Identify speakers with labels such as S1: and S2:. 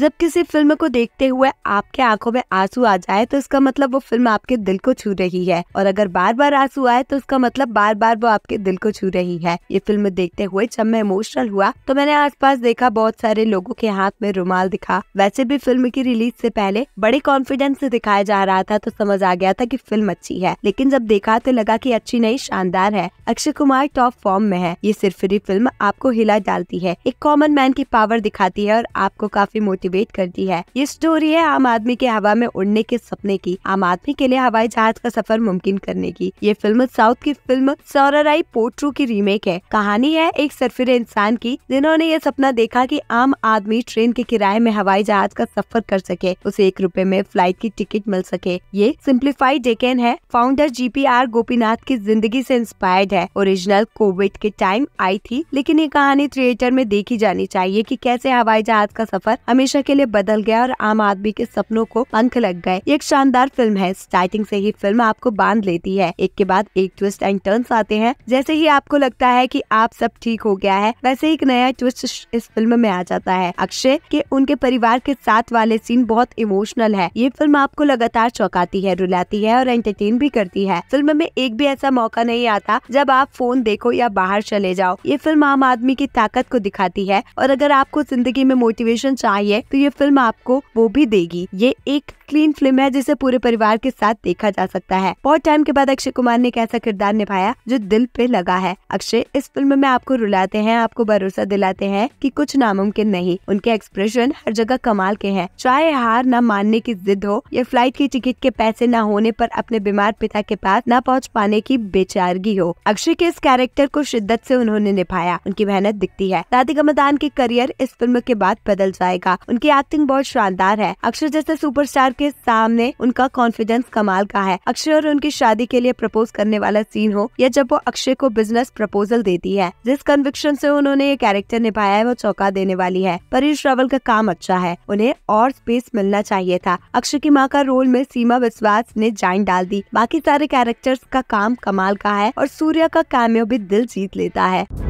S1: जब किसी फिल्म को देखते हुए आपके आंखों में आंसू आ जाए तो इसका मतलब वो फिल्म आपके दिल को छू रही है और अगर बार बार आंसू आए तो इसका मतलब बार बार वो आपके दिल को छू रही है ये फिल्म देखते हुए जब मैं इमोशनल हुआ तो मैंने आसपास देखा बहुत सारे लोगों के हाथ में रुमाल दिखा वैसे भी फिल्म की रिलीज से पहले बड़े कॉन्फिडेंस से दिखाया जा रहा था तो समझ आ गया था की फिल्म अच्छी है लेकिन जब देखा तो लगा की अच्छी नहीं शानदार है अक्षय कुमार टॉप फॉर्म में है ये सिर्फ फिल्म आपको हिला डालती है एक कॉमन मैन की पावर दिखाती है और आपको काफी मोटी एक्टिवेट करती है ये स्टोरी है आम आदमी के हवा में उड़ने के सपने की आम आदमी के लिए हवाई जहाज का सफर मुमकिन करने की ये फिल्म साउथ की फिल्म सौराई पोट्रू की रीमेक है कहानी है एक सरफिर इंसान की जिन्होंने ये सपना देखा की आम आदमी ट्रेन के किराए में हवाई जहाज का सफर कर सके उसे एक रूपए में फ्लाइट की टिकट मिल सके ये सिंप्लीफाइड डेकेन है फाउंडर आर गोपीनाथ की जिंदगी से इंस्पायर्ड है ओरिजिनल कोविड के टाइम आई थी लेकिन ये कहानी थिएटर में देखी जानी चाहिए कि कैसे हवाई जहाज का सफर हमेशा हमेशा के लिए बदल गया और आम आदमी के सपनों को पंख लग गए एक शानदार फिल्म है स्टार्टिंग से ही फिल्म आपको बांध लेती है एक के बाद एक ट्विस्ट एंड टर्न आते हैं जैसे ही आपको लगता है की आप सब ठीक हो गया है वैसे एक नया ट्विस्ट इस फिल्म में आ जाता है अक्षय के उनके परिवार के साथ वाले सीन बहुत इमोशनल है ये फिल्म आपको लगातार चौंकाती है रुलाती है और एंटरटेन भी करती है फिल्म में एक भी ऐसा मौका नहीं आता जब आप फोन देखो या बाहर चले जाओ ये फिल्म आम आदमी की ताकत को दिखाती है और अगर आपको जिंदगी में मोटिवेशन चाहिए तो ये फिल्म आपको वो भी देगी ये एक क्लीन फिल्म है जिसे पूरे परिवार के साथ देखा जा सकता है बहुत टाइम के बाद अक्षय कुमार ने एक ऐसा किरदार निभाया जो दिल पे लगा है अक्षय इस फिल्म में आपको रुलाते हैं आपको भरोसा दिलाते हैं कि कुछ नामुमकिन नहीं उनके एक्सप्रेशन हर जगह कमाल के हैं चाहे हार न मानने की जिद हो या फ्लाइट की टिकट के पैसे न होने पर अपने बीमार पिता के पास न पहुंच पाने की बेचारगी हो अक्षय के इस कैरेक्टर को शिद्दत से उन्होंने निभाया उनकी मेहनत दिखती है राधिका मदान के करियर इस फिल्म के बाद बदल जाएगा उनकी एक्टिंग बहुत शानदार है अक्षय जैसे सुपरस्टार के सामने उनका कॉन्फिडेंस कमाल का है अक्षय और उनकी शादी के लिए प्रपोज करने वाला सीन हो या जब वो अक्षय को बिजनेस प्रपोजल देती है जिस कन्विक्शन से उन्होंने ये कैरेक्टर निभाया है वो चौका देने वाली है परेश रावल का काम अच्छा है उन्हें और स्पेस मिलना चाहिए था अक्षय की माँ का रोल में सीमा विश्वास ने जान डाल दी बाकी सारे कैरेक्टर्स का काम कमाल का है और सूर्या का कैमियो भी दिल जीत लेता है